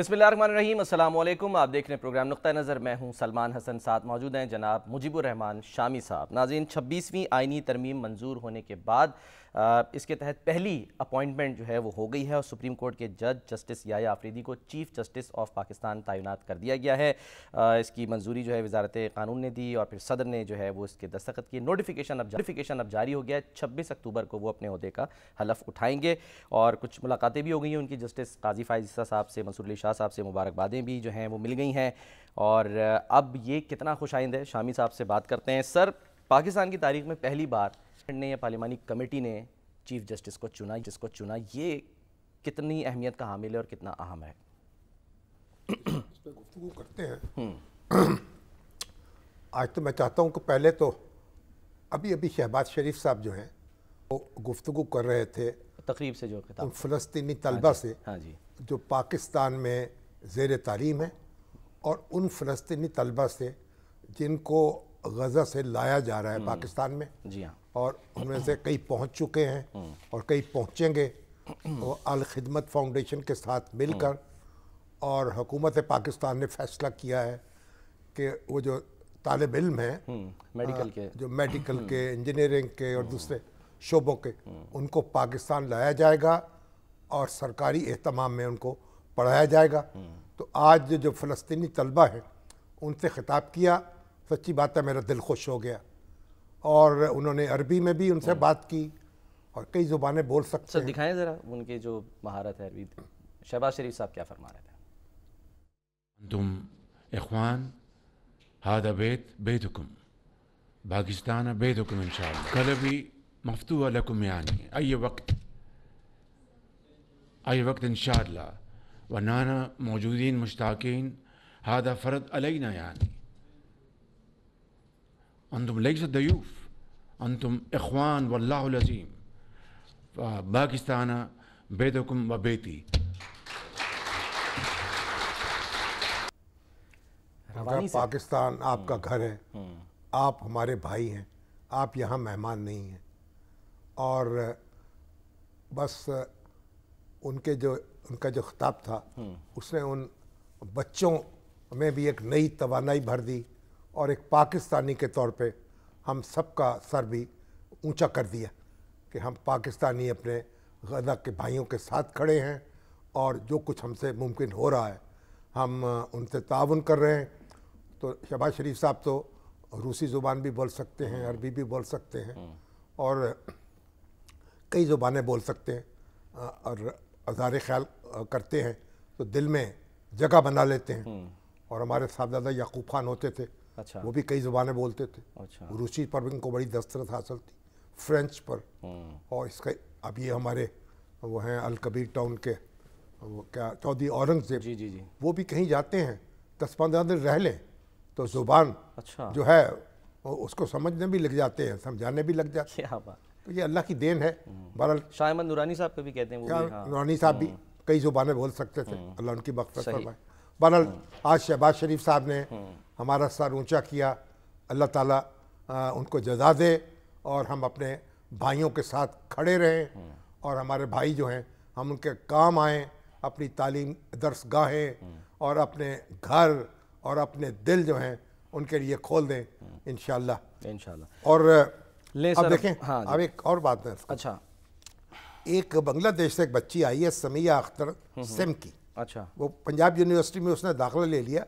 बिसमीम आप देख रहे हैं प्रोग्राम नुक़ नज़र मैं हूँ सलमान हसन साथ मौजूद हैं जनाब मुजीबुर रहमान शामी साहब नाजीन छब्बीसवीं आइनी तरमीम मंजूर होने के बाद इसके तहत पहली अपॉइंटमेंट जो है वो हो गई है और सुप्रीम कोर्ट के जज जस्टिस या आफरीदी को चीफ जस्टिस ऑफ पाकिस्तान तैनात कर दिया गया है इसकी मंजूरी जो है वजारत कानून ने दी और फिर सदर ने जो है वो इसके दस्तखत किए नोटिफिकेशन अब नोटिफिकेशन अब जारी हो गया है छब्बीस अक्टूबर को वो अपने अहदे का हलफ उठाएंगे और कुछ मुलाकातें भी हो गई हैं उनकी जस्टिस काजी फायजिस्सा साहब से मंसूर अली शाह साहब से मुबारकबादें भी जो हैं वो मिल गई हैं और अब ये कितना खुश है शामी साहब से बात करते हैं सर पाकिस्तान की तारीख में पहली बार ने या पार्लियामानी कमेटी ने चीफ जस्टिस को चुना जिसको चुना ये कितनी अहमियत का हामिल है और कितना अहम है गुफ्तु करते हैं हम्म। आज तो मैं चाहता हूँ कि पहले तो अभी अभी शहबाज शरीफ साहब जो हैं वो गुफ्तु कर रहे थे तकरीब से जो उन फ़लस्तनी हाँ तलबा हाँ से हाँ जी जो पाकिस्तान में जेर तालीम है और उन फ़लस्तनी तलबा से जिनको गज़ा से लाया जा रहा है हम्म। पाकिस्तान में जी हाँ और उनमें से कई पहुंच चुके हैं और कई पहुंचेंगे तो अल खिदमत फाउंडेशन के साथ मिलकर और हुकूमत पाकिस्तान ने फैसला किया है कि वो जो तालब इल्म हैं मेडिकल हम्म, के जो मेडिकल हम्म। के इंजीनियरिंग के और दूसरे शोबों के हम्म। उनको पाकिस्तान लाया जाएगा और सरकारी अहतमाम में उनको पढ़ाया जाएगा तो आज जो फ़लस्तनी तलबा हैं उनसे ख़िताब किया सच्ची बात है मेरा दिल खुश हो गया और उन्होंने अरबी में भी उनसे हाँ। बात की और कई ज़ुबानें बोल सकते हैं दिखाएं ज़रा उनके जो महारत है अरबी शहबाज शरीफ साहब क्या फरमा रहे थे तुम इखवान हादा बेत बेदुकुम पाकिस्तान बेदुकुम इन कल भी मफ्तू लकुम यानी आई वक्त आई वक्त इन व नाना मौजूदीन मुश्ताकीन हादा फरद अलैना यानी अंदुम लई दयूफ अंतुम इखवान वल्लाजीम पाकिस्तान बेदकुम व बेती पाकिस्तान आपका हम्म। घर है हम्म। आप हमारे भाई हैं आप यहाँ मेहमान नहीं हैं और बस उनके जो उनका जो खिताब था हम्म। उसने उन बच्चों में भी एक नई तवानाई भर दी और एक पाकिस्तानी के तौर पे हम सबका सर भी ऊंचा कर दिया कि हम पाकिस्तानी अपने गजा के भाइयों के साथ खड़े हैं और जो कुछ हमसे मुमकिन हो रहा है हम उनसे ताउन कर रहे हैं तो शहबाज शरीफ साहब तो रूसी ज़ुबान भी बोल सकते हैं अरबी भी बोल सकते हैं हम्म। और कई ज़ुबानें बोल सकते हैं और अजार ख्याल करते हैं तो दिल में जगह बना लेते हैं हम्म। और हमारे साहबजादा याकूब खान होते थे अच्छा वो भी कई जुबानें बोलते थे अच्छा रूसी पर भी इनको बड़ी दस्तरत हासिल थी फ्रेंच पर हम्म। और इसका अब ये हमारे वो हैं अलकबीर टाउन के वो क्या चौधरी औरंगजेब जी जी जी वो भी कहीं जाते हैं दस पंद्रह दिन रह लें तो ज़ुबान अच्छा जो है उसको समझने भी लग जाते हैं समझाने भी लग जाते हैं तो ये अल्लाह की देन है हम्म। बहरहाल शाह नूरानी साहब को भी कहते हैं वो हाँ। नूरानी साहब भी हम्म। कई ज़ुबानें बोल सकते थे अल्लाह उनकी बख्त बहरहाल आज शहबाज शरीफ साहब ने हमारा सर ऊंचा किया अल्लाह ताला आ, उनको जजा दे और हम अपने भाइयों के साथ खड़े रहें और हमारे भाई जो हैं हम उनके काम आएँ अपनी तालीम दर्श गाहें और अपने घर और अपने दिल जो हैं उनके लिए खोल दें इन इन और ले अब देखें हाँ अब एक और बात है अच्छा एक बांग्लादेश से एक बच्ची आई है समिया अख्तर हम्म, हम्म। सिम की अच्छा वो पंजाब यूनिवर्सिटी में उसने दाखिला ले लिया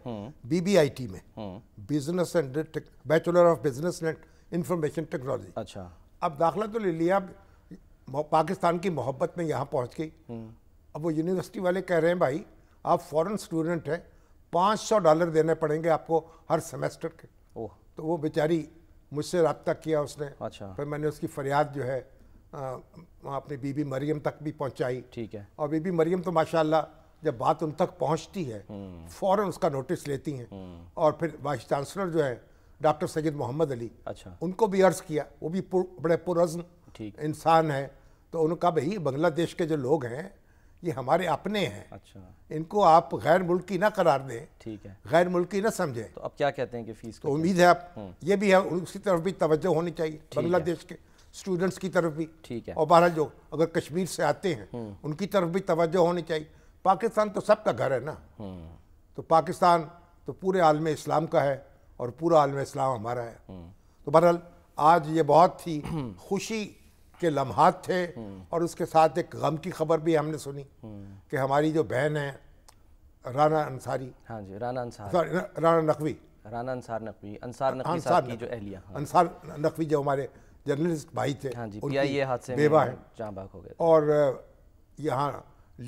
बीबीआईटी हम्म। में business and bachelor of business and information technology अच्छा अब दाखिला तो ले लिया अब पाकिस्तान की मोहब्बत में यहाँ पहुँच गई हम्म। अब वो यूनिवर्सिटी वाले कह रहे हैं भाई आप फॉरेन स्टूडेंट हैं पाँच सौ डॉलर देने पड़ेंगे आपको हर सेमेस्टर के तो वो बेचारी मुझसे रबता किया उसने अच्छा फिर मैंने उसकी फरियाद जो है अपनी बीबी मरियम तक भी पहुंचाई ठीक है और बीबी मरियम तो माशाल्लाह जब बात उन तक पहुंचती है फौरन उसका नोटिस लेती हैं और फिर वाइस चांसलर जो है डॉक्टर सैयद मोहम्मद अली अच्छा उनको भी अर्ज किया वो भी पुर, बड़े पुरज्म इंसान है तो उनका भाई बांग्लादेश के जो लोग हैं ये हमारे अपने हैं अच्छा इनको आप गैर मुल्की ना करार दें ठीक है गैर मुल्की ना समझें तो अब क्या कहते हैं कि फीस तो उम्मीद है आप हम्म। ये भी है उसकी तरफ भी तवज्जो होनी चाहिए बांग्लादेश के स्टूडेंट्स की तरफ भी ठीक है और बहरहाल जो अगर कश्मीर से आते हैं हम्म। उनकी तरफ भी तवज्जो होनी चाहिए पाकिस्तान तो सबका घर है ना तो पाकिस्तान तो पूरे आलम इस्लाम का है और पूरा आलम इस्लाम हमारा है तो बहरहाल आज ये बहुत ही खुशी के लम्हात थे और उसके साथ एक गम की खबर भी हमने सुनी कि हमारी जो बहन है राना अंसारी हाँ जी राना अंसारी राना नकवी राना अंसार नकवी अंसार नकवी अंसार की जो एहलिया हाँ। अंसार नकवी जो हमारे जर्नलिस्ट भाई थे हाँ जी ये हादसे में बेवा है जहाँ हो गए और यहाँ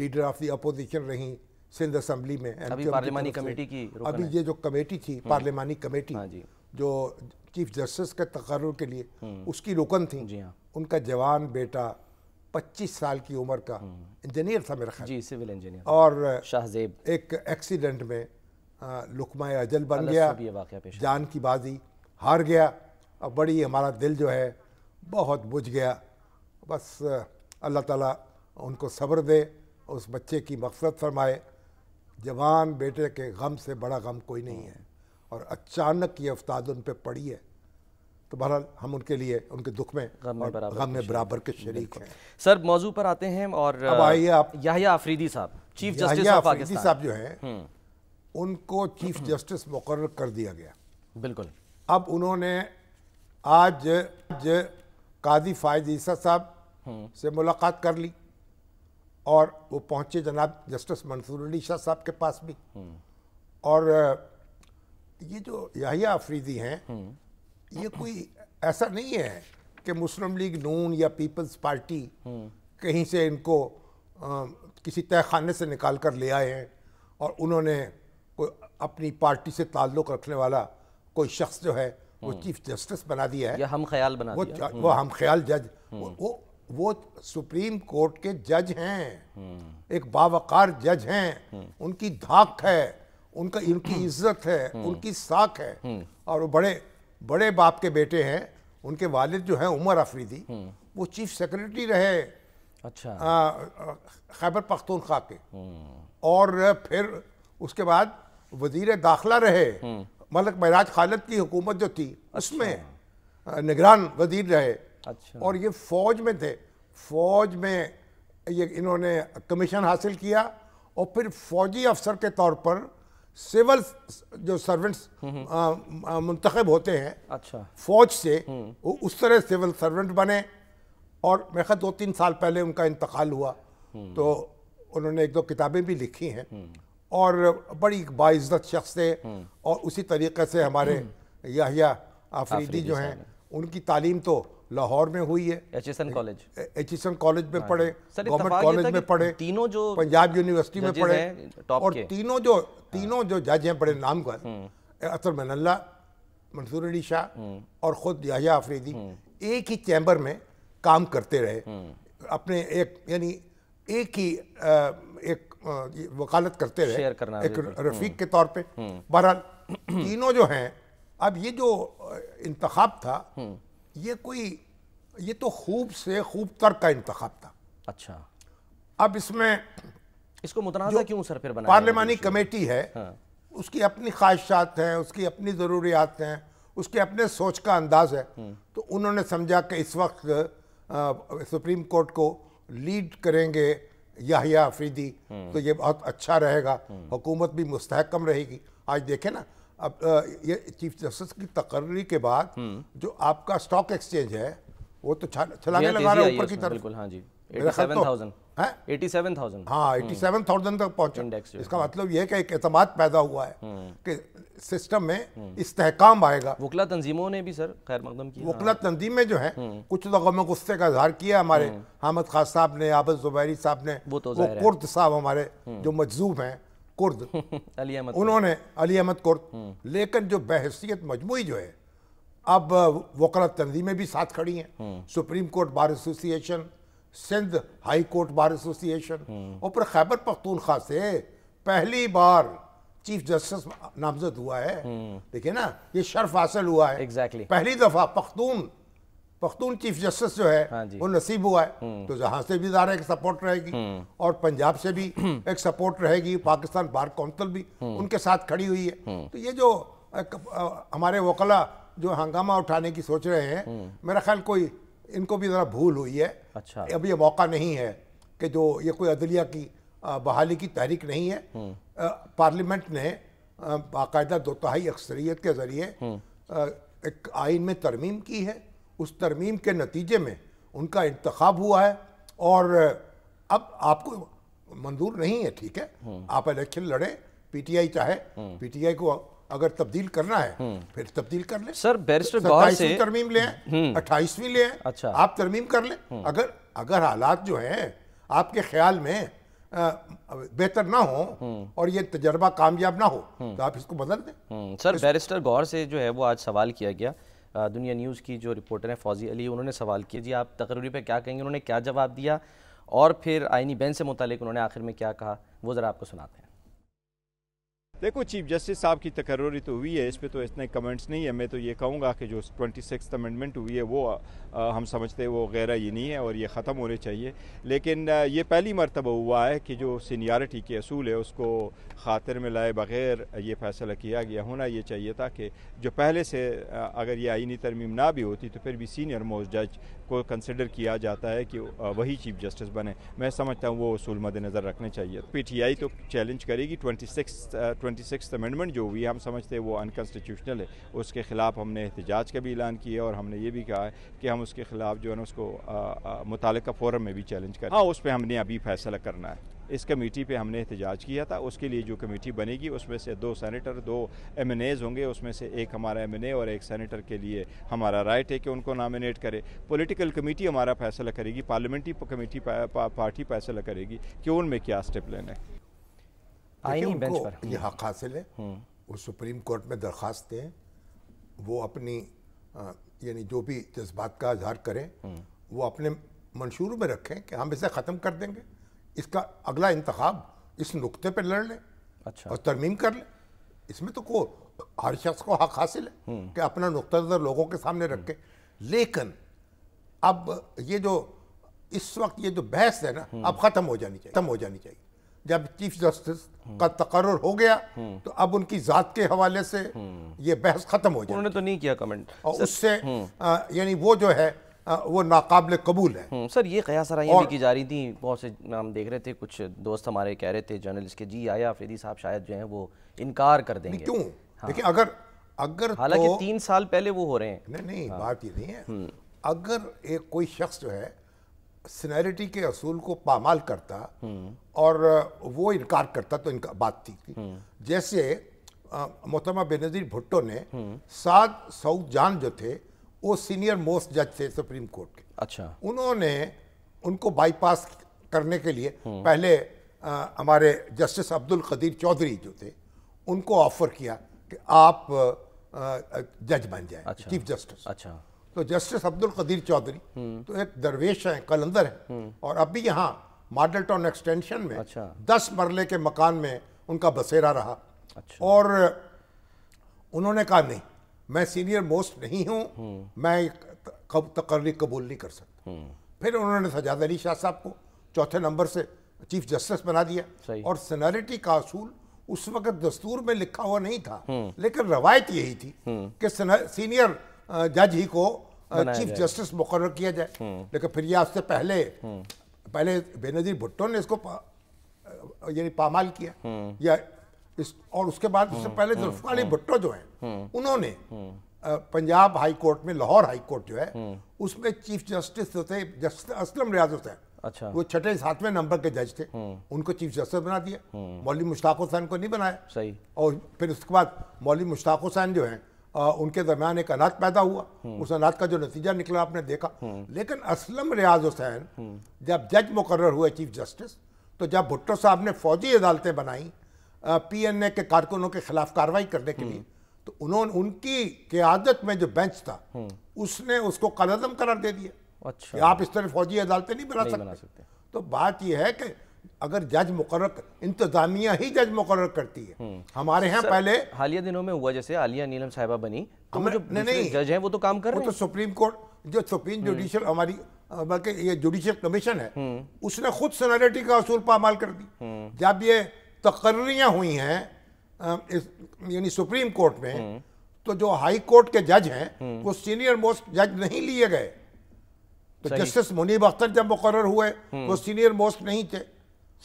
लीडर ऑफ द अपोजिशन रही सिंध असम्बली में अभी पार्लियामानी कमेटी की अभी ये जो कमेटी थी हम्म। पार्लियामानी कमेटी हाँ जो चीफ जस्टिस के तकर के लिए हम्म। उसकी रुकन थी जी हाँ। उनका जवान बेटा 25 साल की उम्र का हम्म। इंजीनियर था मेरा ख्याल जी सिविल इंजीनियर और शाहजेब एक एक्सीडेंट में लुकमा अजल बन गया जान की बाजी हार गया और बड़ी हमारा दिल जो है बहुत बुझ गया बस अल्लाह ताला उनको सब्र दे उस बच्चे की मकसद फरमाए जवान बेटे के गम से बड़ा गम कोई नहीं है और अचानक ये उस्ताद उन पर पड़ी है तो बहरहाल हम उनके लिए उनके दुख में गम में बराबर, गम में बराबर के शरीक हैं सर मौजू पर आते हैं और अब आइए आप याहिया आफरीदी साहब चीफ जस्टिस ऑफ पाकिस्तान साहब जो हैं हम्म। उनको चीफ जस्टिस मुकर कर दिया गया बिल्कुल अब उन्होंने आज काजी फायद ईसा साहब हम्म। से मुलाकात कर ली और वो पहुंचे जनाब जस्टिस मंसूर अली शाह साहब के पास भी और ये जो याहिया अफरीदी हैं ये कोई ऐसा नहीं है कि मुस्लिम लीग नून या पीपल्स पार्टी कहीं से इनको आ, किसी तय खाने से निकाल कर ले आए हैं और उन्होंने कोई अपनी पार्टी से ताल्लुक़ रखने वाला कोई शख्स जो है वो हम्म। चीफ जस्टिस बना दिया है या हम ख्याल बना वो दिया। वो हम ख्याल जज हम्म। वो, वो वो सुप्रीम कोर्ट के जज हैं एक बावकार जज हैं उनकी धाक है उनका इनकी इज्जत है उनकी साख है और वो बड़े बड़े बाप के बेटे हैं उनके वालिद जो हैं उमर अफरीदी वो चीफ सेक्रेटरी रहे अच्छा खैबर पख्तूनख्वा के और फिर उसके बाद वजीर दाखला रहे मलक महराज खालिद की हुकूमत जो थी उसमें अच्छा। निगरान वजीर रहे अच्छा और ये फौज में थे फौज में ये इन्होंने कमीशन हासिल किया और फिर फौजी अफसर के तौर पर सिविल जो सर्वेंट्स हम्म, हम्म। मुंतखब होते हैं अच्छा फौज से हम्म। वो उस तरह सिविल सर्वेंट बने और मेरे ख्याल दो तीन साल पहले उनका इंतकाल हुआ तो उन्होंने एक दो किताबें भी लिखी हैं और बड़ी बाइज्जत शख्स थे और उसी तरीके से हमारे याहिया आफरीदी जो हैं उनकी तालीम तो लाहौर में हुई है एचएसएन कॉलेज एचएसएन कॉलेज में हाँ। पढ़े गवर्नमेंट कॉलेज में पढ़े तीनों जो पंजाब यूनिवर्सिटी में पढ़े और तीनों जो हाँ। तीनों जो जज हैं बड़े नाम नामवर हम्म। असर मनल्ला मंसूर अली शाह हम्म। और ख़ुद याजा अफरीदी हम्म। एक ही चैम्बर में काम करते रहे अपने एक यानी एक ही एक वकालत करते रहे एक रफीक के तौर पे बहरहाल तीनों जो हैं अब ये जो इंतखब था ये कोई ये तो खूब से खूब तर्क का इंतखब था अच्छा अब इसमें इसको मुतनाज़ा क्यों सर फिर बना पार्लियामानी कमेटी है हाँ। उसकी अपनी ख्वाहिशात हैं उसकी अपनी ज़रूरियात हैं उसके अपने सोच का अंदाज है हम्म। तो उन्होंने समझा कि इस वक्त आ, सुप्रीम कोर्ट को लीड करेंगे याहिया अफरीदी हम्म। तो ये बहुत अच्छा रहेगा हम्म। हुकूमत भी मुस्तकम रहेगी आज देखें ना अब ये चीफ जस्टिस की तकर्री के बाद जो आपका स्टॉक एक्सचेंज है वो तो छलांगे हाँ, लगा रहा है ऊपर की तरफ बिल्कुल हाँ जी 87000 87000 87000 तक पहुंचा इंडेक्स इसका मतलब यह है कि एक एतमाद पैदा हुआ है हम्म। कि सिस्टम में हम्म। इस्तेहकाम आएगा वकला तंजीमों ने भी सर खैर मकदम वकला हाँ। जो है हम्म। कुछ लोगों तो में गुस्से का इजहार किया हमारे हामद खास साहब ने आबद जुबैरी साहब ने वो तो कुर्द साहब हमारे जो मजजूब हैं कुर्द अली अहमद उन्होंने अली अहमद कुर्द लेकिन जो बहसीत मजमू जो है अब वकालत तनजीमें भी साथ खड़ी हैं supreme court bar association Sindh high court bar association और पर खैबर पख्तूनख्वा से पहली बार चीफ जस्टिस नामजद हुआ है देखिए ना ये शर्फ हासिल हुआ है exactly. पहली दफा पख्तून पख्तून चीफ जस्टिस जो है हाँ वो नसीब हुआ है हम्म। तो जहां से भी दारा एक सपोर्ट रहेगी हम्म। और पंजाब से भी एक सपोर्ट रहेगी पाकिस्तान बार काउंसिल भी हम्म। उनके साथ खड़ी हुई है तो ये जो हमारे वकला जो हंगामा उठाने की सोच रहे हैं हम्म। मेरा ख्याल कोई इनको भी ज़रा भूल हुई है अच्छा अब ये मौका नहीं है कि जो ये कोई अदलिया की बहाली की तहरीक नहीं है हम्म। पार्लियामेंट ने बाकायदा दो तहाई अक्सरियत के ज़रिए हम्म। एक आइन में तरमीम की है उस तरमीम के नतीजे में उनका इंतखब हुआ है और अब आपको मंजूर नहीं है ठीक है आप इलेक्शन लड़े पीटीआई चाहे पीटीआई को अगर तब्दील करना है हम्म। फिर तब्दील कर ले सर बैरिस्टर गौर से तरमीम ले हम्म। अट्ठाईसवीं ले अच्छा आप तरमीम कर ले हम्म। अगर अगर हालात जो है आपके ख्याल में बेहतर ना हो और ये तजर्बा कामयाब ना हो तो आप इसको बदल दें सर बैरिस्टर गौर से जो है वो आज सवाल किया गया दुनिया न्यूज़ की जो रिपोर्टर है फौजी अली उन्होंने सवाल किया जी आप तकरीरी पे क्या कहेंगे उन्होंने क्या जवाब दिया और फिर आइनी बैन से मुतलिक उन्होंने आखिर में क्या कहा वो ज़रा आपको सुनाते हैं देखो चीफ जस्टिस साहब की तकर्री तो हुई है इस पर तो इतने कमेंट्स नहीं है मैं तो ये कहूँगा कि जो ट्वेंटी सिक्स अमेंडमेंट हुई है वो आ, हम समझते हैं वो गैर नहीं है और ये ख़त्म होने चाहिए लेकिन ये पहली मरतबा हुआ है कि जो सीनियरिटी के असूल है उसको खातिर में लाए बग़ैर ये फैसला किया गया होना ये चाहिए था कि जो पहले से अगर ये आइनी तरमीम ना भी होती तो फिर भी सीनियर मोस्ट जज को कंसिडर किया जाता है कि वही चीफ जस्टिस बने मैं समझता हूँ वो असूल मद्देनज़र रखने चाहिए पीटीआई तो चैलेंज करेगी twenty six twenty six amendment जो हुई हम समझते हैं वो अनकॉन्स्टिट्यूशनल है उसके ख़िलाफ़ हमने एहतजाज का भी ऐलान किया और हमने ये भी कहा है कि हम उसके ख़िलाफ़ जो है ना उसको मुतल फ़ोरम में भी चैलेंज करें हाँ उस पर हमने अभी फैसला करना है इस कमेटी पे हमने एहतजाज किया था उसके लिए जो कमेटी बनेगी उसमें से दो सेनेटर दो एम एन एज़ होंगे उसमें से एक हमारा एम एन ए और एक सेनेटर के लिए हमारा राइट है कि उनको नामिनेट करे पॉलिटिकल कमेटी हमारा फैसला करेगी पार्लियामेंट्री कमेटी पा, पा, पार्टी फैसला करेगी कि उनमें क्या स्टेप लेना है आईनी ये हक हासिल है हम्म। वो सुप्रीम कोर्ट में दरख्वास्त दें वो अपनी यानी जो भी जज्बात का इजहार करें हम्म। वो अपने मंशूर में रखें कि हम इसे ख़त्म कर देंगे इसका अगला इंतखब इस नुकते पर लड़ लें अच्छा और तरमीम कर लें इसमें तो को हर शख्स को हक हासिल है हम्म। कि अपना नुकता नज़र लोगों के सामने रखे हम्म। लेकिन अब ये जो इस वक्त ये जो बहस है ना हम्म। अब ख़त्म हो जानी चाहिए ख़त्म हो जानी चाहिए जब चीफ जस्टिस का तकर हो गया तो अब उनकी ज़ात के हवाले से ये बहस ख़त्म हो जाए उन्होंने तो नहीं किया कमेंट और उससे यानी वो जो है हाँ, वो नाकबिल कबूल है हम्म, सर ये कया सर भी की जा रही थी बहुत से नाम देख रहे थे कुछ दोस्त हमारे कह रहे थे जर्नलिस्ट के जी आया फिर साहब शायद जो है वो इनकार कर देंगे क्यों हाँ। देखिए अगर अगर हालांकि तो, तीन साल पहले वो हो रहे हैं नहीं नहीं हाँ। बात ये नहीं है हम्म। अगर एक कोई शख्स जो है सीनियरिटी के असूल को पामाल करता हम्म। और वो इनकार करता तो इनका बात थी जैसे मोहतरमा बेनजीर भुट्टो ने सात सऊद जान जो थे वो सीनियर मोस्ट जज थे सुप्रीम कोर्ट के अच्छा उन्होंने उनको बाईपास करने के लिए हम्म। पहले आ, हमारे जस्टिस अब्दुल कदीर चौधरी जो थे उनको ऑफर किया कि आप जज बन जाए अच्छा, चीफ जस्टिस अच्छा तो जस्टिस अब्दुल कदीर चौधरी हम्म। तो एक दरवेश हैं कलंदर हैं हम्म। और अभी यहाँ मॉडल टाउन एक्सटेंशन में अच्छा। दस मरले के मकान में उनका बसेरा रहा अच्छा। और उन्होंने कहा नहीं मैं सीनियर मोस्ट नहीं हूँ मैं कब तकर्री कबूल नहीं कर सकता फिर उन्होंने सजाद अली शाह साहब को चौथे नंबर से चीफ जस्टिस बना दिया और सनरिटी का असूल उस वक्त दस्तूर में लिखा हुआ नहीं था हम्म। लेकिन रवायत यही थी हम्म। कि सीनियर जज ही को चीफ जस्टिस मुकर किया जाए हम्म। लेकिन फिर यह आपसे पहले पहले बेनजीर भुट्टो ने इसको पा, यानी पामाल किया या इस और उसके बाद उससे हम्म, पहले जुल्फिकार हम्म, अली हम्म, भुट्टो जो है उन्होंने पंजाब हाई कोर्ट में लाहौर हाई कोर्ट जो है उसमें चीफ जस्टिस जो थे जस्टिस असलम रियाज हुसैन अच्छा वो छठे सातवें नंबर के जज थे उनको चीफ जस्टिस बना दिया मौलवी मुश्ताक हुसैन को नहीं बनाया सही और फिर उसके बाद मौलवी मुश्ताक हुसैन जो है आ, उनके दरमियान एक अनाथ पैदा हुआ उस अनाथ का जो नतीजा निकला आपने देखा लेकिन असलम रियाज हुसैन जब जज मुकर हुए चीफ जस्टिस तो जब भुट्टो साहब ने फौजी अदालतें बनाई पीएनए के कारकुनों के खिलाफ कार्रवाई करने के लिए तो उन्होंने उनकी क्यादत में जो बेंच था उसने उसको कलदम करार दे दिया अच्छा आप इस तरह फौजी अदालतें नहीं बना नहीं सकते, बना सकते। तो बात यह है कि अगर जज मुकर इंतजामिया ही जज मुकर करती है हम्म। हमारे यहाँ पहले हालिया दिनों में हुआ जैसे आलिया नीलम साहिबा बनी तो जो नहीं जज है वो तो काम कर रहे तो हैं तो सुप्रीम कोर्ट जो सुप्रीम हम्म। जुडिशियल हमारी बल्कि ये जुडिशियल कमीशन है हम्म। उसने खुद सोनालिटी का असूल पामाल कर दी जब ये तकर्रियाँ हुई हैं यानी सुप्रीम कोर्ट में तो जो हाई कोर्ट के जज हैं वो सीनियर मोस्ट जज नहीं लिए गए तो जस्टिस मुनीब अख्तर जब मुकर हुए वो हम्म। सीनियर मोस्ट नहीं थे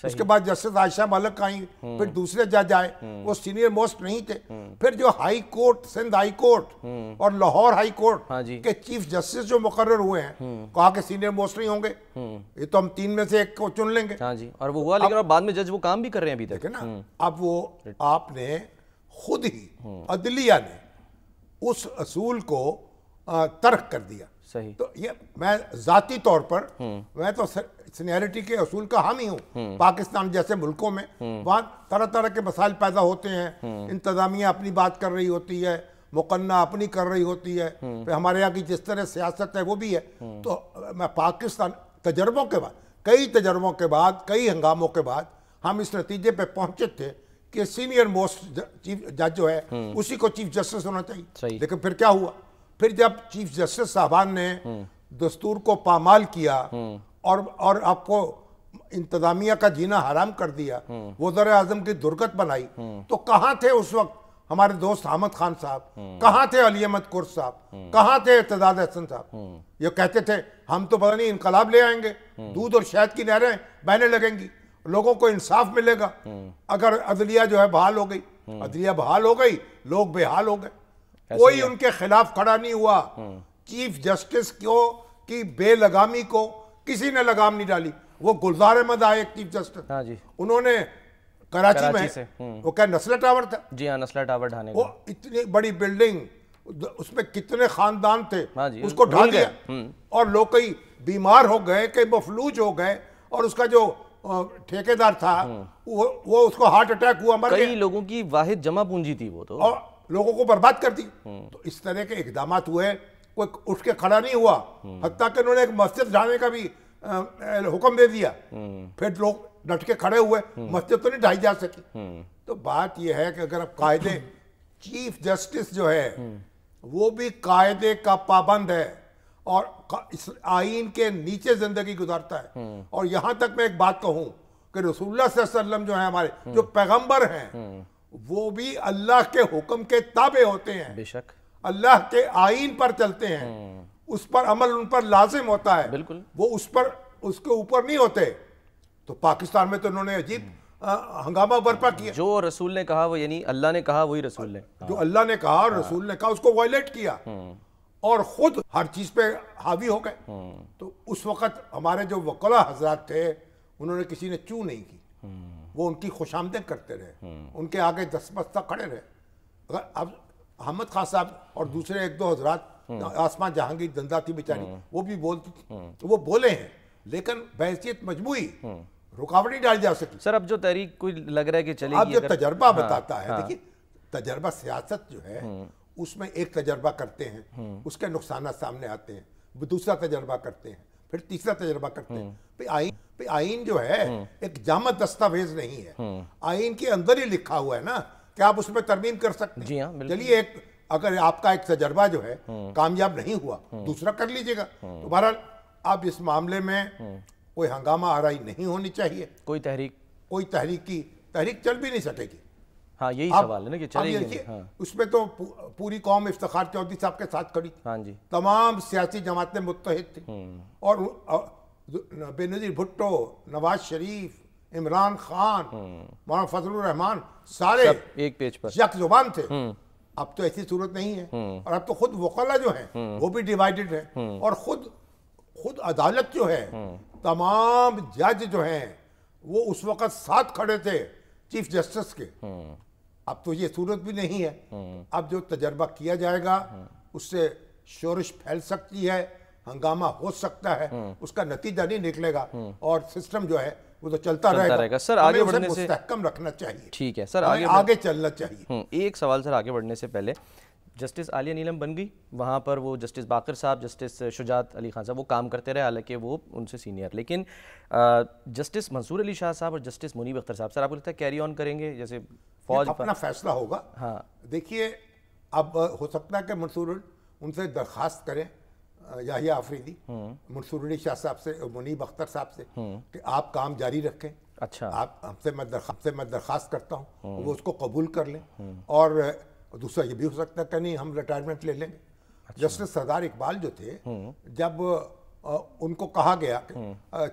उसके बाद जस्टिस आयशा मलक आई हम्म। फिर दूसरे जज आए हम्म। वो सीनियर मोस्ट नहीं थे हम्म। फिर जो high court Sindh high court और लाहौर हाई कोर्ट हाँ के चीफ जस्टिस जो मुकर हुए हैं कहा तो के सीनियर मोस्ट नहीं होंगे ये तो हम तीन में से एक को चुन लेंगे हाँ जी और वो हुआ लेकिन अब, बाद में जज वो काम भी कर रहे हैं अभी देखे ना अब वो आपने खुद ही अदलिया ने उस असूल को तर्क कर दिया सही तो ये मैं जाती तौर पर हम्म। मैं तो सीनियरिटी के असूल का हामी हूँ हम्म। पाकिस्तान जैसे मुल्कों में हम्म। वहाँ तरह तरह के मसाइल पैदा होते हैं इंतजामिया अपनी बात कर रही होती है मुकन्ना अपनी कर रही होती है फिर हमारे यहाँ की जिस तरह सियासत है वो भी है तो मैं पाकिस्तान तजर्बों के बाद कई तजर्बों के बाद कई हंगामों के बाद हम इस नतीजे पे पहुंचे थे कि सीनियर मोस्ट चीफ जज जो है उसी को चीफ जस्टिस होना चाहिए लेकिन फिर क्या हुआ फिर जब चीफ जस्टिस साहबान ने दस्तूर को पामाल किया और और आपको इंतजामिया का जीना हराम कर दिया दर आजम की दुर्गत बनाई तो कहाँ थे उस वक्त हमारे दोस्त हामद खान साहब कहाँ थे अली अहमद कुर साहब कहाँ थे एतजाद हसन साहब ये कहते थे हम तो पता नहीं इनकलाब ले आएंगे दूध और शहद की नहरें बहने लगेंगी लोगों को इंसाफ मिलेगा अगर अदलिया जो है बहाल हो गई अदलिया बहाल हो गई लोग बेहाल हो गए कोई उनके खिलाफ खड़ा नहीं हुआ हम्म। चीफ जस्टिस को की बेलगामी को किसी ने लगाम नहीं डाली वो गुलजार अहमद आए चीफ जस्टिस हाँ जी उन्होंने कराची, कराची में से, हम्म। वो क्या नस्ला टावर था जी हाँ नस्ला टावर ढाने वो इतनी बड़ी बिल्डिंग उसमें कितने खानदान थे हाँ जी, उसको ढा दिया हम्म। और लोग कई बीमार हो गए कई मफलूज हो गए और उसका जो ठेकेदार था वो वो उसको हार्ट अटैक हुआ मर कई लोगों की वाहिद जमा पूंजी थी वो तो और लोगों को बर्बाद कर दी हम्म। तो इस तरह के इकदाम हुए कोई उठ के खड़ा नहीं हुआ हम्म। हत्या कि उन्होंने एक मस्जिद ढाने का भी हुक्म दे दिया हम्म। फिर लोग डट के खड़े हुए मस्जिद तो नहीं ढाई जा सकी तो बात यह है कि अगर आप कायदे चीफ जस्टिस जो है वो भी कायदे का पाबंद है और इस आइन के नीचे जिंदगी गुजारता है और यहां तक मैं एक बात कहूं कि रसुल्ला जो है हमारे जो पैगंबर हैं वो भी अल्लाह के हुक्म के ताबे होते हैं बेशक अल्लाह के आइन पर चलते हैं हम्म। उस पर अमल उन पर लाजिम होता है बिल्कुल वो उस पर उसके ऊपर नहीं होते तो पाकिस्तान में तो उन्होंने अजीब हंगामा बर्पा किया जो रसूल ने कहा वो यानी अल्लाह ने कहा वही रसूल ने जो अल्लाह ने कहा और हाँ। रसूल ने कहा उसको वायलेट किया हम्म। और खुद हर चीज पे हावी हो गए हम्म। तो उस वक्त हमारे जो वकला हजरात थे उन्होंने किसी ने चू नहीं की वो उनकी खुशामदें करते रहे हम्म। उनके आगे दस बस्ता खड़े रहे अगर अब अहमद खान साहब और दूसरे एक दो हजरात हम्म। आसमान जहांगीर दंदा थी बेचारी हम्म। वो भी बोलती तो थी वो बोले हैं लेकिन बहसीत मजबूई रुकावट नहीं डाली जा सकती सर अब जो तहरीक कोई लग रहा है कि चलेगी अब जो तजर्बा हाँ, बताता है हाँ। देखिए तजर्बा सियासत जो है उसमें एक तजर्बा करते हैं उसके नुकसान सामने आते हैं दूसरा तजर्बा करते हैं फिर तीसरा तजर्बा करते हैं हम्म। आइन आइन जो है हम्म। एक जामत दस्तावेज नहीं है हम्म। आइन के अंदर ही लिखा हुआ है ना कि आप उसमें तरमीम कर सकते जी हाँ चलिए एक अगर आपका एक तजर्बा जो है कामयाब नहीं हुआ दूसरा कर लीजिएगा तो बहरहाल अब इस मामले में कोई हंगामा आरई नहीं होनी चाहिए कोई तहरीक कोई तहरीक की तहरीक चल भी नहीं सकेगी हाँ यही आप, सवाल है ना कि चलेंगे हाँ। उसमें तो पूरी कौम इफ्तार चौधरी साहब के साथ खड़ी हाँ जी तमाम सियासी जमातें मुतहद थी हम्म। और बेनजीर भुट्टो नवाज शरीफ इमरान खान हम्म। मौलाना फजल रहमान सारे एक पेज पर यक जुबान थे हम्म। अब तो ऐसी सूरत नहीं है और अब तो खुद वकला जो है वो भी डिवाइडेड है और खुद खुद अदालत जो है तमाम जज जो हैं वो उस वक़्त साथ खड़े थे चीफ जस्टिस के अब तो ये सूरत भी नहीं है हम्म। अब जो तजर्बा किया जाएगा हम्म। उससे शोरश फैल सकती है हंगामा हो सकता है हम्म। उसका नतीजा नहीं निकलेगा और सिस्टम जो है वो तो चलता, चलता रहेगा सर आगे बढ़ने से कम रखना चाहिए ठीक है सर आगे आगे चलना चाहिए एक सवाल सर आगे बढ़ने से पहले जस्टिस आलिया नीलम बन गई वहाँ पर वो जस्टिस बाकर साहब जस्टिस शुजात अली खान साहब वो काम करते रहे हालांकि वो उनसे सीनियर लेकिन जस्टिस मंसूर अली शाह साहब और जस्टिस मुनीब अख्तर साहब सर आपको लगता है कैरी ऑन करेंगे जैसे फौज अपना फैसला होगा हाँ देखिए अब हो सकता है कि मंसूर उनसे दरखास्त करें याहिया आफरीदी हम्म। मंसूर शाह साहब से मुनीब अख्तर साहब से हम्म। कि आप काम जारी रखें अच्छा आप हमसे मैं हमसे मैं दरखास्त करता हूँ हम्म। वो उसको कबूल कर लें और दूसरा ये भी हो सकता है कि नहीं हम रिटायरमेंट ले लेंगे जस्टिस अच्छा। सरदार इकबाल जो थे जब उनको कहा गया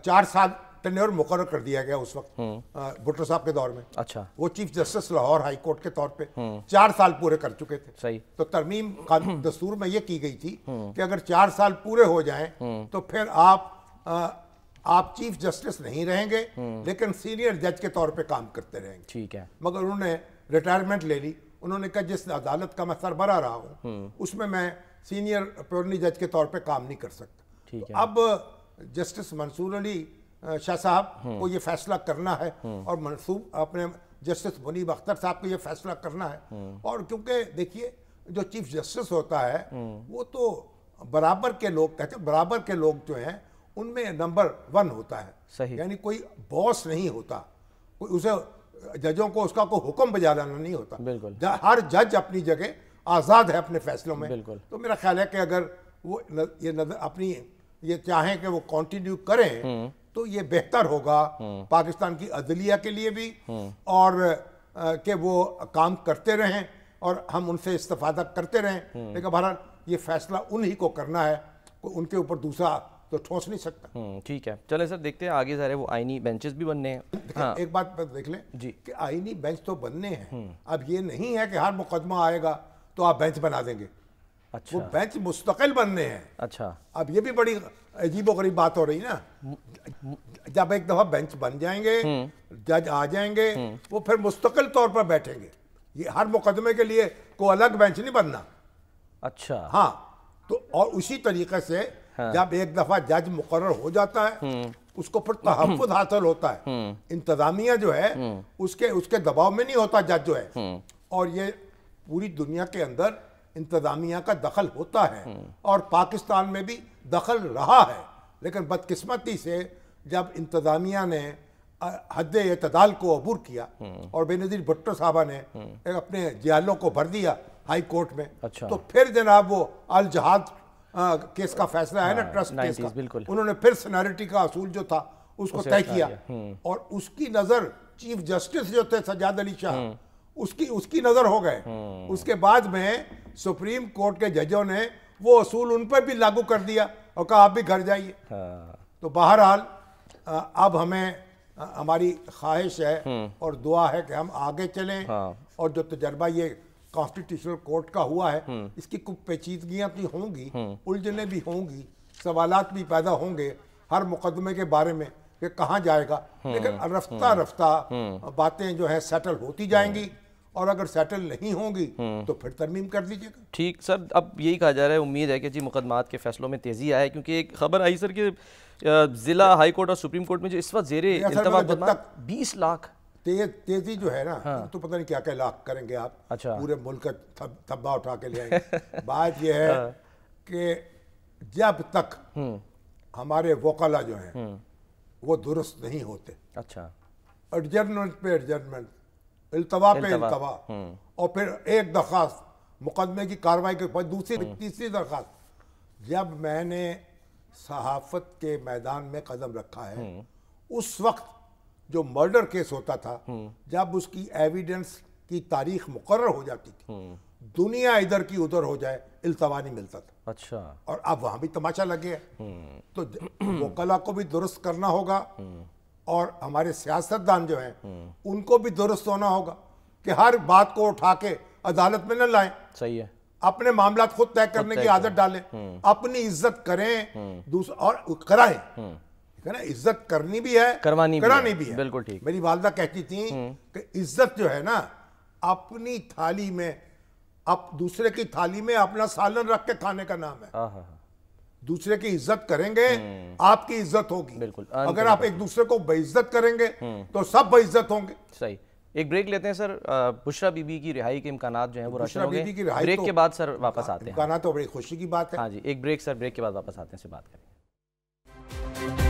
चार साल टेन्योर मुकर कर दिया गया उस वक्त हम्म। भुट्टो साहब के दौर में अच्छा वो chief justice Lahore high court के तौर पे हम्म। चार साल पूरे कर चुके थे सही तो तरमीम दस्तूर में ये की गई थी हम्म। कि अगर चार साल पूरे हो जाएं तो फिर आप आ, आप चीफ जस्टिस नहीं रहेंगे लेकिन सीनियर जज के तौर पे काम करते रहेंगे ठीक है मगर उन्होंने रिटायरमेंट ले ली उन्होंने कहा जिस अदालत का मैं सरबरा रहा हूँ उसमें मैं सीनियर प्रोनी जज के तौर पर काम नहीं कर सकता ठीक है अब जस्टिस मंसूर अली शाह साहब हम्म। को ये फैसला करना है हम्म। और मनसूब अपने जस्टिस मुनीब अख्तर साहब को ये फैसला करना है हम्म। और क्योंकि देखिए जो चीफ जस्टिस होता है वो तो बराबर के लोग कहते बराबर के लोग जो हैं उनमें नंबर वन होता है सही यानी कोई बॉस नहीं होता कोई उसे जजों को उसका कोई हुक्म बजा लाना नहीं होता बिल्कुल हर जज अपनी जगह आज़ाद है अपने फैसलों में बिल्कुल तो मेरा ख्याल है कि अगर वो न, ये नजर अपनी ये चाहें कि वो कंटिन्यू करें तो ये बेहतर होगा हम्म। पाकिस्तान की अदलिया के लिए भी हम्म। और के वो काम करते रहें और हम उनसे इस्तफादा करते रहें हम्म। लेकिन बहरहाल ये फैसला उन्हीं को करना है उनके ऊपर दूसरा तो ठोस नहीं सकता ठीक है चले सर देखते हैं आगे रहे वो आईनी बेंचेस भी बनने हैं हाँ। एक बात देख लें जी कि आईनी बेंच तो बनने हैं अब ये नहीं है कि हर मुकदमा आएगा तो आप बेंच बना देंगे अच्छा वो बेंच मुस्तकिल बनने हैं अच्छा अब ये भी बड़ी अजीब गरीब बात हो रही ना जब एक दफा बेंच बन जाएंगे हम्म। जज आ जाएंगे हम्म। वो फिर मुस्तकिल तौर पर बैठेंगे ये हर मुकदमे के लिए को अलग बेंच नहीं बनना अच्छा हाँ तो और उसी तरीके से हाँ। जब एक दफा जज मुकर हो जाता है हम्म। उसको फिर तहफ़ हासिल होता है इंतजामिया जो है उसके उसके दबाव में नहीं होता जज जो है और ये पूरी दुनिया के अंदर इंतजामिया का दखल होता है और पाकिस्तान में भी दखल रहा है लेकिन बदकिस्मती से जब इंतजामिया ने हद अतदाल को अबूर किया और बेनज़ीर भुट्टो साहबा ने अपने जियालों को भर दिया हाई कोर्ट में अच्छा। तो फिर जनाब वो अल जहाद केस का फैसला है ना हाँ, ट्रस्ट केस का उन्होंने फिर सनारिटी का असूल जो था उसको तय किया हम्म। और उसकी नज़र चीफ जस्टिस जो थे सजाद अली शाह हम्म। उसकी उसकी नज़र हो गए हम्म। उसके बाद में सुप्रीम कोर्ट के जजों ने वो असूल उन पर भी लागू कर दिया और कहा आप भी घर जाइए तो तो बहरहाल अब हमें हमारी ख्वाहिश है हम्म। और दुआ है कि हम आगे चलें हाँ। और जो तजर्बा ये कॉन्स्टिट्यूशनल कोर्ट का हुआ है हम्म। इसकी कुछ पेचीदगियाँ भी होंगी उलझने भी होंगी सवाल भी पैदा होंगे हर मुकदमे के बारे में कि कहाँ जाएगा लेकिन रफ्ता रफ्ता बातें जो है सेटल होती जाएंगी और अगर सेटल नहीं होंगी हम्म। तो फिर तरमीम कर दीजिएगा ठीक सर अब यही कहा जा रहा है उम्मीद है कि जी मुकदमात के फैसलों में तेज़ी आए क्योंकि एक खबर आई सर कि ज़िला हाई कोर्ट और सुप्रीम कोर्ट में जो इस वक्त जेरे बीस लाख तेज तेजी जो है ना हाँ। तो पता नहीं क्या क्या लाख करेंगे आप अच्छा। पूरे मुल्क का थब, थब्बा उठा के ले आएंगे बात यह है हाँ। कि जब तक हम्म। हमारे वकला जो हैं हम्म। वो दुरुस्त नहीं होते अच्छा एडजमेंट पे एडजमेंट अल्तवा पे अल्तवा हम्म। और फिर एक दरख्वास्त मुकदमे की कार्रवाई के बाद दूसरी हम्म। तीसरी दरख्वास्त जब मैंने सहाफत के मैदान में कदम रखा है हम्म। उस वक्त जो मर्डर केस होता था जब उसकी एविडेंस की तारीख मुकर हो जाती थी दुनिया इधर की उधर हो जाए इल्तवा नहीं मिलता था अच्छा और अब वहां भी तमाशा लगे तो कला को भी दुरुस्त करना होगा और हमारे सियासतदान जो हैं उनको भी दुरुस्त होना होगा कि हर बात को उठा के अदालत में न लाएं सही है अपने मामला खुद तय करने की आदत डालें हम्म। अपनी इज्जत करें हम्म। दूसरा और कराएं हम्म। है ना इज्जत करनी भी है करवानी करानी भी, भी है बिल्कुल ठीक मेरी वालदा कहती थी कि इज्जत जो है ना अपनी थाली में आप दूसरे की थाली में अपना सालन रख के खाने का नाम है दूसरे की इज्जत करेंगे हम्म। आपकी इज्जत होगी बिल्कुल अगर आप एक दूसरे को बेइज्जत करेंगे हम्म। तो सब बेइज्जत होंगे सही एक ब्रेक लेते हैं सर बुशरा बीबी की रिहाई के इम्कान जो है वो रोशन हो गए ब्रेक तो के बाद सर वापस आते हैं तो बड़ी खुशी की बात है हाँ जी एक ब्रेक सर ब्रेक के बाद वापस आते हैं से बात करें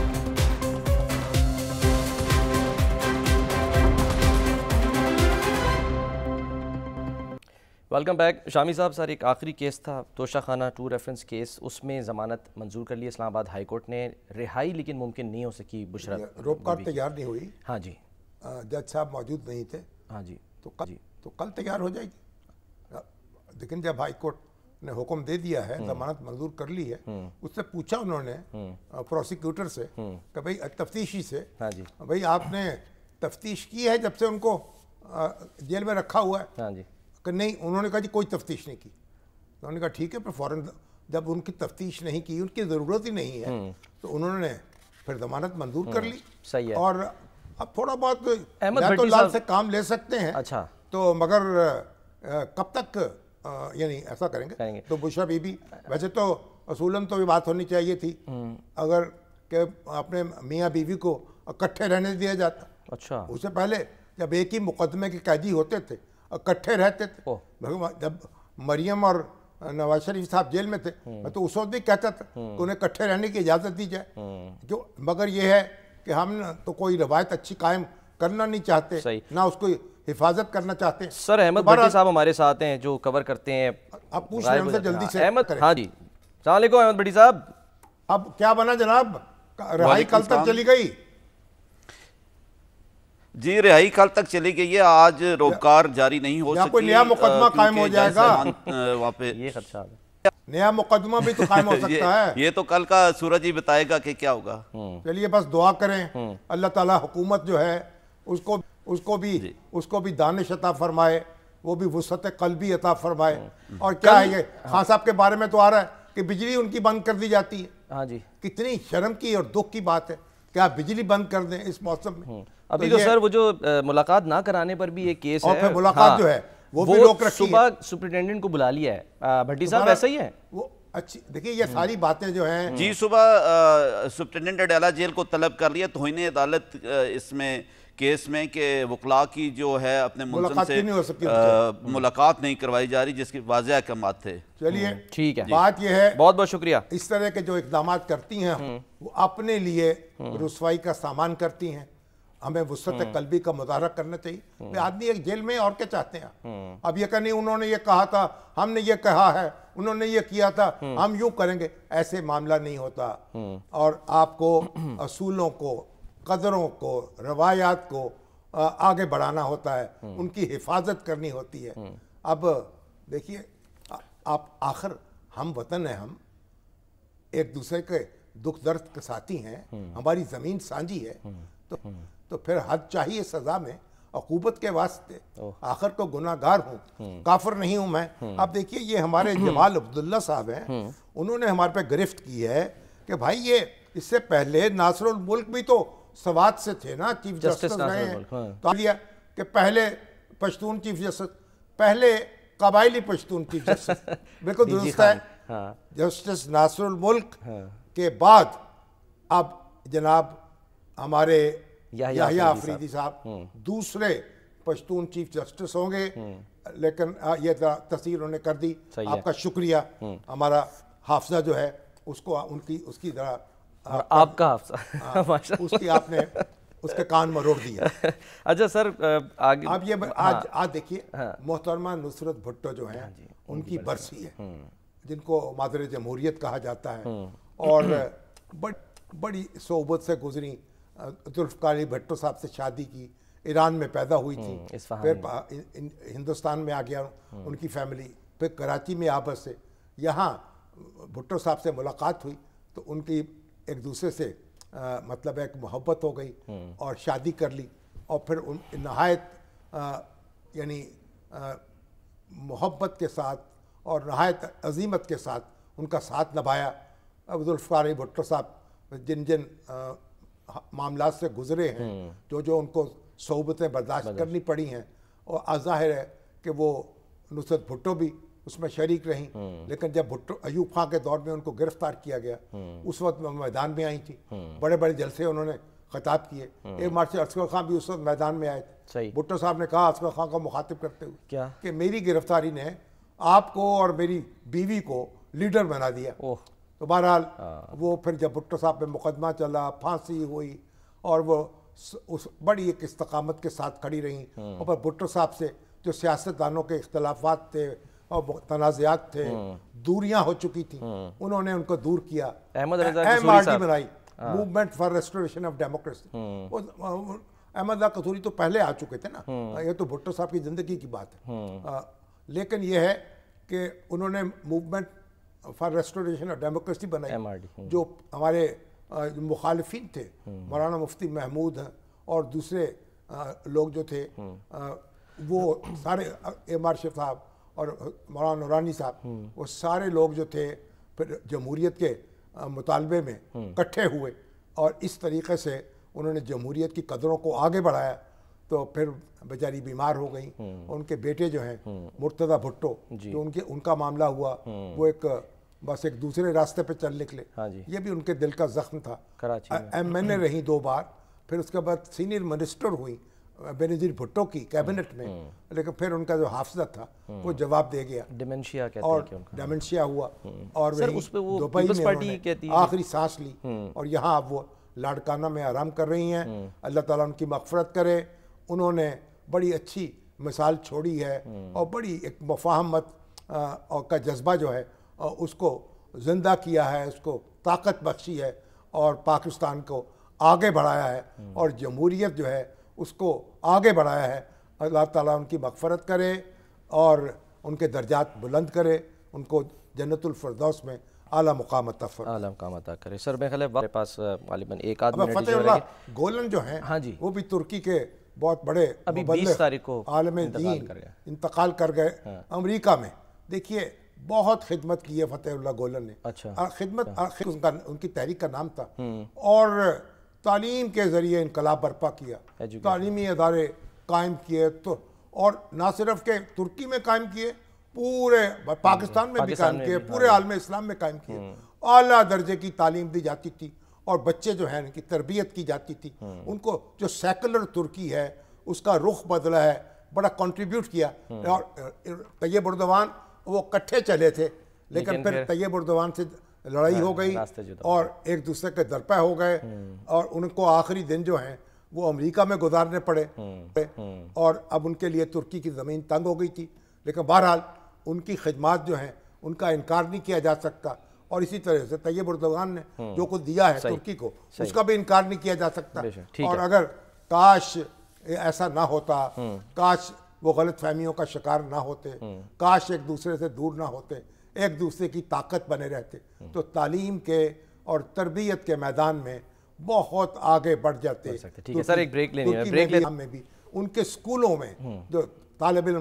वेलकम बैक शामी साहब सर एक आखिरी केस था तोशा खाना टू रेफरेंस केस उसमें ज़मानत मंजूर कर ली इस्लामाबाद हाई कोर्ट ने रिहाई लेकिन मुमकिन नहीं हो सकी रोप कार्ड तैयार नहीं हुई हाँ जी जज साहब मौजूद नहीं थे हाँ जी तो कल जी तो कल तैयार हो जाएगी लेकिन जब हाई कोर्ट ने हुक्म दे दिया है हम्म। जमानत मंजूर कर ली है हम्म। उससे पूछा उन्होंने प्रोसिक्यूटर हम्म। से कि भाई तफ्तीशी से हाँ जी भाई आपने तफ्तीश की है जब से उनको जेल में रखा हुआ है हाँ जी कि नहीं उन्होंने कहा जी कोई तफ्तीश नहीं की तो उन्होंने कहा ठीक है पर फ़ौरन जब उनकी तफ्तीश नहीं की उनकी ज़रूरत ही नहीं है हम्म। तो उन्होंने फिर जमानत मंजूर कर हम्म, ली सही है और अब थोड़ा बहुत तो लाल से काम ले सकते हैं अच्छा तो मगर कब तक यानी ऐसा करेंगे, करेंगे। तो बुशा बीबी वैसे तो असूलन तो भी बात होनी चाहिए थी हम्म। अगर के अपने मियाँ बीवी को इकट्ठे रहने दिया जाता अच्छा उससे पहले जब एक ही मुकदमे के कैदी होते थे इकट्ठे रहते थे भगवान जब मरियम और नवाज शरीफ साहब जेल में थे हम्म। मैं तो उस वक्त भी कहता था कि हम्म। उन्हें इकट्ठे रहने की इजाज़त दी जाए जो हम्म। मगर ये है कि हम तो कोई रवायत अच्छी कायम करना नहीं चाहते ना उसको हिफाजत करना चाहते हैं सर अहमद तो भट्टी साहब हमारे साथ हैं जो कवर करते हैं आप पूछ रहे हैं जल्दी से हाँ, अहमद हाँ जी सलाम अहमद भट्टी साहब अब क्या बना जनाब रहाई कल तक चली गई जी रिहाई कल तक चली गई है आज रोजगार जारी नहीं हो सकती नया मुकदमा कायम हो जाएगा पे ये खदशा नया मुकदमा भी तो कायम हो सकता है ये तो कल का सूरज ही बताएगा कि क्या होगा हम्म। चलिए बस दुआ करें हम्म। अल्लाह ताला हुकूमत जो है उसको उसको भी उसको भी दानिश अता फरमाए वो भी वसत भी अता फरमाए हम्म। और क्या है ये खान साहब के बारे में तो आ रहा है कि बिजली उनकी बंद कर दी जाती है हाँ जी कितनी शर्म की और दुख की बात है क्या बिजली बंद कर दें इस मौसम में अभी तो, तो सर वो जो मुलाकात ना कराने पर भी एक केस है मुलाकात हाँ। जो है वो, भी सुबह सुप्रिंटेंडेंट को बुला लिया है भट्टी साहब ऐसा ही है वो अच्छी देखिए ये सारी बातें जो हैं जी सुबह सुप्रिंटेंडेंट अडाला जेल को तलब कर लिया इन्हें अदालत इसमें केस में के वकला की जो है अपने मुलाकात से नहीं हो सकती हम्म। मुलाकात नहीं करवाई जा रही जिसकी कम अहकाम थे चलिए हम्म। ठीक है बात यह है बहुत बहुत शुक्रिया इस तरह के जो इकदाम करती हैं हम्म। वो अपने लिए रसवाई का सामान करती हैं हमें वसत हम्म। कलबी का मुजाहरा करना चाहिए हम्म। मैं आदमी एक जेल में और क्या चाहते हैं हम्म। अब ये कहने उन्होंने ये कहा था हमने ये कहा है उन्होंने ये किया था हम यूं करेंगे ऐसे मामला नहीं होता और आपको असूलों को कदरों को रवायात को आगे बढ़ाना होता है उनकी हिफाजत करनी होती है अब देखिए आप आखिर हम वतन हैं हम एक दूसरे के दुख दर्द के साथी हैं हमारी ज़मीन साझी है तो तो फिर हद चाहिए सजा में अकूबत के वास्ते आखिर तो गुनागार हूँ हम्म। काफर नहीं हूँ मैं हम्म। अब देखिए ये हमारे हम्म। जमाल अब्दुल्ला साहब हैं उन्होंने हमारे पे गिरफ्त की है कि भाई ये इससे पहले नासरुल मुल्क भी तो सवाद से थे ना चीफ जस्टिस रहे हैं हाँ। तो लिया कि पहले पश्तून चीफ जस्टिस पहले कबायली पश्तून चीफ जस्टिस बिल्कुल दुरुस्त है हाँ। जस्टिस नासरुल मुल्क हाँ। के बाद अब जनाब हमारे याहिया अफरीदी साहब हम्म। दूसरे पश्तून चीफ जस्टिस होंगे हम्म। लेकिन हाँ, ये तस्वीर उन्होंने कर दी आपका शुक्रिया हम्म। हमारा हाफजा जो है उसको उनकी उसकी जरा आपका हाफजा हाँ, उसकी आपने उसके कान मरोड़ दिया अच्छा सर आगे आप ये हाँ, आज आज देखिए हाँ, मोहतरमा नुसरत भुट्टो जो है हाँ उनकी, बरसी है जिनको मादर जमहूरियत कहा जाता है और बड़ी सोबत से गुजरी जुल्फ़ार भट्टो साहब से शादी की ईरान में पैदा हुई थी हम्म, फिर हिंदुस्तान में आ गया हम्म। उनकी फैमिली फिर कराची में आपस से यहाँ भुट्टो साहब से मुलाकात हुई तो उनकी एक दूसरे से आ, मतलब एक मोहब्बत हो गई हम्म। और शादी कर ली और फिर नहायत यानी मोहब्बत के साथ और नहायत अजीमत के साथ उनका साथ नभाया अब्दुल्फ़ारी भुट्टो साहब जिन जिन मामला से गुजरे हैं हम्म। जो जो उनको सहूबतें बर्दाश्त करनी पड़ी हैं और आज़ाहिर है कि वो नुसरत भुट्टो भी उसमें शरीक रहीं हम्म। लेकिन जब भुट्टो अयूब खां के दौर में उनको गिरफ्तार किया गया हम्म। उस वक्त मैदान में आई थी बड़े बड़े जलसे उन्होंने खिताब किए एक मार्शल असगर खां भी उस वक्त मैदान में आए थे भुट्टो साहब ने कहा असगर खां को मुखातिब करते हुए कि मेरी गिरफ्तारी ने आपको और मेरी बीवी को लीडर बना दिया तो बहरहाल हाँ। वो फिर जब भुट्टो साहब पे मुकदमा चला फांसी हुई और वो उस बड़ी एक इस्तकामत के साथ खड़ी रहीं हम्म। और पर भुट्टो साहब से जो सियासतदानों के अख्तलाफात थे और तनाज़ात थे हम्म। दूरियां हो चुकी थी हम्म। उन्होंने उनको दूर किया एम आर डी बनाई movement for restoration of democracy Ahmed ला कसूरी तो पहले आ चुके थे ना ये तो भुट्टो साहब की ज़िंदगी की बात है लेकिन यह है कि उन्होंने movement for restoration of democracy बनाई जो हमारे मुखालफी थे हम्म। मौलाना मुफ्ती महमूद हैं और दूसरे लोग जो थे हम्म। वो सारे एम आर शेफ साहब और मौलाना नौरानी साहब हम्म। वो सारे लोग जो थे फिर जमहूरीत के मुतालबे में इकट्ठे हुए और इस तरीके से उन्होंने जमहूरीत की कदरों को आगे बढ़ाया तो फिर बेचारी बीमार हो गई उनके बेटे जो हैं मुर्तदा भुट्टो जो उनके उनका मामला हुआ वो एक बस एक दूसरे रास्ते पे चल निकले हाँ जी ये भी उनके दिल का जख्म था कराची एम एन ए रही दो बार फिर उसके बाद सीनियर मिनिस्टर हुई बेनजीर भुट्टो की कैबिनेट में हम्म। लेकिन फिर उनका जो हाफजा था हम्म। वो जवाब दे गया डिमेंशिया कहते और डिमेंशिया हुआ हम्म। और सर, उस पे वो दुबई में आखिरी सांस ली और यहाँ अब वो लाड़काना में आराम कर रही हैं अल्लाह ताला उनकी मगफरत करे उन्होंने बड़ी अच्छी मिसाल छोड़ी है और बड़ी एक मफाहमत का जज्बा जो है उसको ज़िंदा किया है उसको ताकत बख्शी है और पाकिस्तान को आगे बढ़ाया है और जमहूरीत जो है उसको आगे बढ़ाया है अल्लाह ताला उनकी मगफरत करे और उनके दर्जात बुलंद करे उनको जन्नतफरदौस में आला मुकाम आला मुकाम करे सर मैं मेरे पास एक आदमी फतेह गोलन जो है हाँ जी वो भी तुर्की के बहुत बड़े अभी बीस तारीख को आलम इंतकाल कर गए इंतकाल कर गए हाँ। अमरीका में देखिए बहुत खिदमत की है फतेहुल्ला गोलन ने अच्छा आ, खिदमत अच्छा। आ, खिद, उनका उनकी तहरीक का नाम था हम्म। और तालीम के ज़रिए इनकलाब बर्पा किया तालीमी अदारे कायम किए तो और ना सिर्फ के तुर्की में कायम किए पूरे हम्म। पाकिस्तान में भी कायम किए पूरे आलम इस्लाम में कायम किए अला हम्म। दर्जे की तालीम दी जाती थी और बच्चे जो हैं इनकी तरबियत की जाती थी उनको जो सेकुलर तुर्की है उसका रुख बदला है बड़ा कंट्रीब्यूट किया और तैयब उर्दवान वो कट्ठे चले थे लेकिन फिर तैयब उर्दवान से लड़ाई हो हाँ, गई और एक दूसरे के दरपा हो गए हम्म। और उनको आखिरी दिन जो हैं वो अमेरिका में गुजारने पड़े हम्म, हम्म। और अब उनके लिए तुर्की की ज़मीन तंग हो गई थी लेकिन बहरहाल उनकी खदमात जो हैं उनका इनकार नहीं किया जा सकता और इसी तरह से तैयब उर्दवान ने जो कुछ दिया है तुर्की को उसका भी इनकार नहीं किया जा सकता और अगर काश ऐसा ना होता काश वो गलत फहमियों का शिकार ना होते काश एक दूसरे से दूर ना होते एक दूसरे की ताकत बने रहते तो तालीम के और तरबियत के मैदान में बहुत आगे बढ़ जाते ठीक है तो सर एक ब्रेक लेनी है ब्रेक लेने में भी उनके स्कूलों में हम्म। जो तालब इम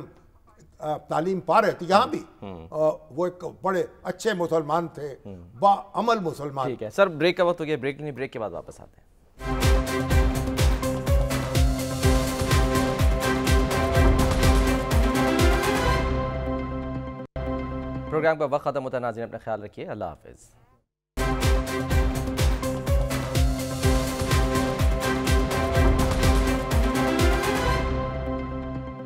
तालीम पा रहे थे यहाँ भी हम्म। वो एक बड़े अच्छे मुसलमान थे हम्म। बामल मुसलमान ठीक है सर ब्रेक का वक्त हो गया ब्रेक लेने ब्रेक के बाद वापस आते हैं प्रोग्राम का वक्त ख़त्म होता नाजिन अपना ख्याल रखिए अल्लाह हाफिज़